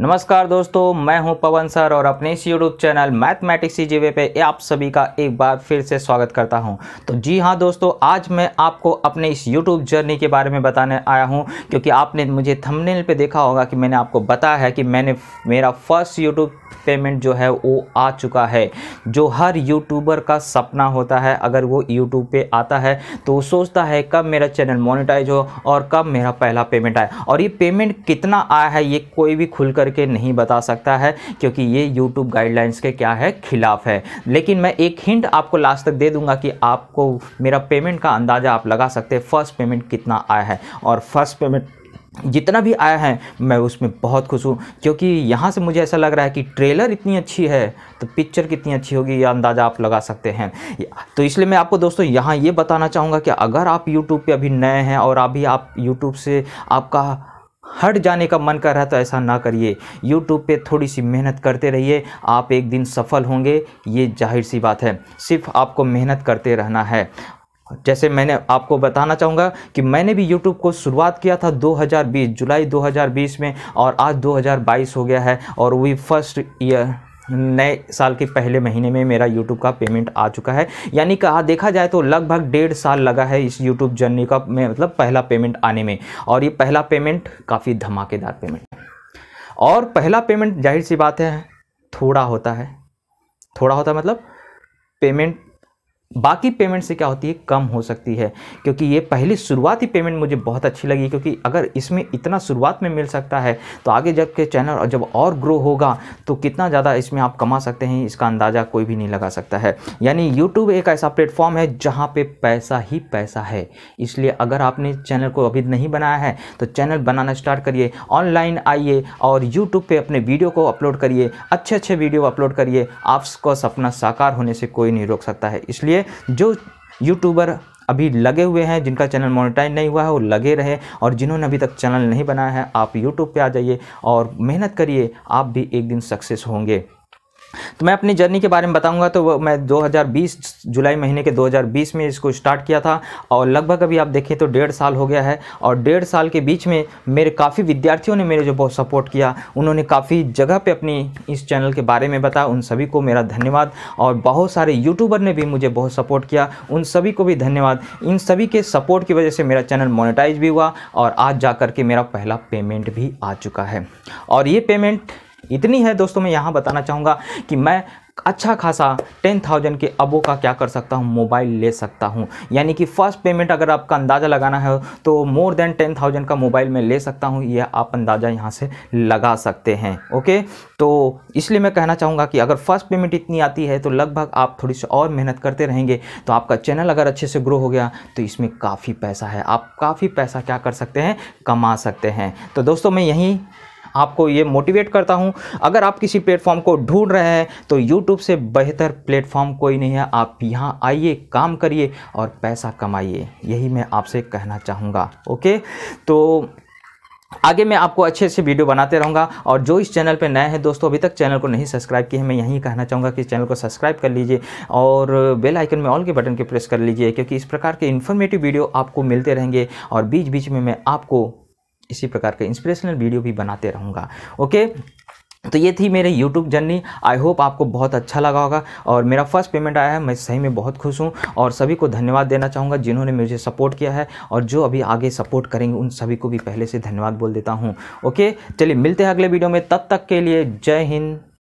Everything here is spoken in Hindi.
नमस्कार दोस्तों मैं हूं पवन सर और अपने इस यूट्यूब चैनल मैथमेटिक्स वे पे आप सभी का एक बार फिर से स्वागत करता हूं तो जी हां दोस्तों आज मैं आपको अपने इस यूट्यूब जर्नी के बारे में बताने आया हूं क्योंकि आपने मुझे थंबनेल पे देखा होगा कि मैंने आपको बताया है कि मैंने मेरा फर्स्ट यूट्यूब पेमेंट जो है वो आ चुका है जो हर यूट्यूबर का सपना होता है अगर वो यूट्यूब पर आता है तो वो सोचता है कब मेरा चैनल मोनिटाइज हो और कब मेरा पहला पेमेंट आए और ये पेमेंट कितना आया है ये कोई भी खुलकर करके नहीं बता सकता है क्योंकि ये यूट्यूब गाइडलाइंस के क्या है खिलाफ है लेकिन मैं एक हिंट आपको लास्ट तक दे दूंगा कि आपको मेरा पेमेंट का अंदाज़ा आप लगा सकते हैं फर्स्ट पेमेंट कितना आया है और फर्स्ट पेमेंट जितना भी आया है मैं उसमें बहुत खुश हूँ क्योंकि यहाँ से मुझे ऐसा लग रहा है कि ट्रेलर इतनी अच्छी है तो पिक्चर कितनी अच्छी होगी यह अंदाज़ा आप लगा सकते हैं तो इसलिए मैं आपको दोस्तों यहाँ ये बताना चाहूँगा कि अगर आप यूट्यूब पे अभी नए हैं और अभी आप यूट्यूब से आपका हट जाने का मन कर रहा तो ऐसा ना करिए यूट्यूब पे थोड़ी सी मेहनत करते रहिए आप एक दिन सफल होंगे ये जाहिर सी बात है सिर्फ आपको मेहनत करते रहना है जैसे मैंने आपको बताना चाहूँगा कि मैंने भी YouTube को शुरुआत किया था 2020 जुलाई 2020 में और आज 2022 हो गया है और वही फर्स्ट ईयर नए साल के पहले महीने में मेरा यूट्यूब का पेमेंट आ चुका है यानी कहा देखा जाए तो लगभग डेढ़ साल लगा है इस यूट्यूब जर्नी का में मतलब पहला पेमेंट आने में और ये पहला पेमेंट काफ़ी धमाकेदार पेमेंट है और पहला पेमेंट जाहिर सी बात है थोड़ा होता है थोड़ा होता है मतलब पेमेंट बाकी पेमेंट से क्या होती है कम हो सकती है क्योंकि ये पहली शुरुआती पेमेंट मुझे बहुत अच्छी लगी क्योंकि अगर इसमें इतना शुरुआत में मिल सकता है तो आगे जब के चैनल जब और ग्रो होगा तो कितना ज़्यादा इसमें आप कमा सकते हैं इसका अंदाज़ा कोई भी नहीं लगा सकता है यानी यूट्यूब एक ऐसा प्लेटफॉर्म है जहाँ पर पैसा ही पैसा है इसलिए अगर आपने चैनल को अभी नहीं बनाया है तो चैनल बनाना स्टार्ट करिए ऑनलाइन आइए और यूट्यूब पर अपने वीडियो को अपलोड करिए अच्छे अच्छे वीडियो अपलोड करिए आपका सपना साकार होने से कोई नहीं रोक सकता है इसलिए चाहिए जो यूट्यूबर अभी लगे हुए हैं जिनका चैनल मोनिटाइज नहीं हुआ है वो लगे रहे और जिन्होंने अभी तक चैनल नहीं बनाया है आप यूट्यूब पे आ जाइए और मेहनत करिए आप भी एक दिन सक्सेस होंगे तो मैं अपनी जर्नी के बारे में बताऊंगा तो मैं 2020 जुलाई महीने के 2020 में इसको स्टार्ट किया था और लगभग अभी आप देखें तो डेढ़ साल हो गया है और डेढ़ साल के बीच में मेरे काफ़ी विद्यार्थियों ने मेरे जो बहुत सपोर्ट किया उन्होंने काफ़ी जगह पे अपनी इस चैनल के बारे में बताया उन सभी को मेरा धन्यवाद और बहुत सारे यूट्यूबर ने भी मुझे बहुत सपोर्ट किया उन सभी को भी धन्यवाद इन सभी के सपोर्ट की वजह से मेरा चैनल मोनिटाइज भी हुआ और आज जा के मेरा पहला पेमेंट भी आ चुका है और ये पेमेंट इतनी है दोस्तों मैं यहाँ बताना चाहूँगा कि मैं अच्छा खासा टेन थाउजेंड के अबो का क्या कर सकता हूँ मोबाइल ले सकता हूँ यानी कि फर्स्ट पेमेंट अगर आपका अंदाज़ा लगाना है तो मोर देन टेन थाउजेंड का मोबाइल मैं ले सकता हूँ यह आप अंदाज़ा यहाँ से लगा सकते हैं ओके तो इसलिए मैं कहना चाहूँगा कि अगर फर्स्ट पेमेंट इतनी आती है तो लगभग आप थोड़ी सी और मेहनत करते रहेंगे तो आपका चैनल अगर अच्छे से ग्रो हो गया तो इसमें काफ़ी पैसा है आप काफ़ी पैसा क्या कर सकते हैं कमा सकते हैं तो दोस्तों मैं यहीं आपको ये मोटिवेट करता हूँ अगर आप किसी प्लेटफॉर्म को ढूंढ रहे हैं तो यूट्यूब से बेहतर प्लेटफॉर्म कोई नहीं है आप यहाँ आइए काम करिए और पैसा कमाइए यही मैं आपसे कहना चाहूँगा ओके तो आगे मैं आपको अच्छे से वीडियो बनाते रहूँगा और जो इस चैनल पे नए हैं दोस्तों अभी तक चैनल को नहीं सब्सक्राइब किए हैं मैं यही कहना चाहूँगा कि चैनल को सब्सक्राइब कर लीजिए और बेल आइकन में ऑल के बटन के प्रेस कर लीजिए क्योंकि इस प्रकार के इन्फॉर्मेटिव वीडियो आपको मिलते रहेंगे और बीच बीच में मैं आपको इसी प्रकार के इंस्पिरेशनल वीडियो भी बनाते रहूँगा ओके तो ये थी मेरे यूट्यूब जर्नी आई होप आपको बहुत अच्छा लगा होगा और मेरा फर्स्ट पेमेंट आया है मैं सही में बहुत खुश हूँ और सभी को धन्यवाद देना चाहूँगा जिन्होंने मुझे सपोर्ट किया है और जो अभी आगे सपोर्ट करेंगे उन सभी को भी पहले से धन्यवाद बोल देता हूँ ओके चलिए मिलते हैं अगले वीडियो में तब तक के लिए जय हिंद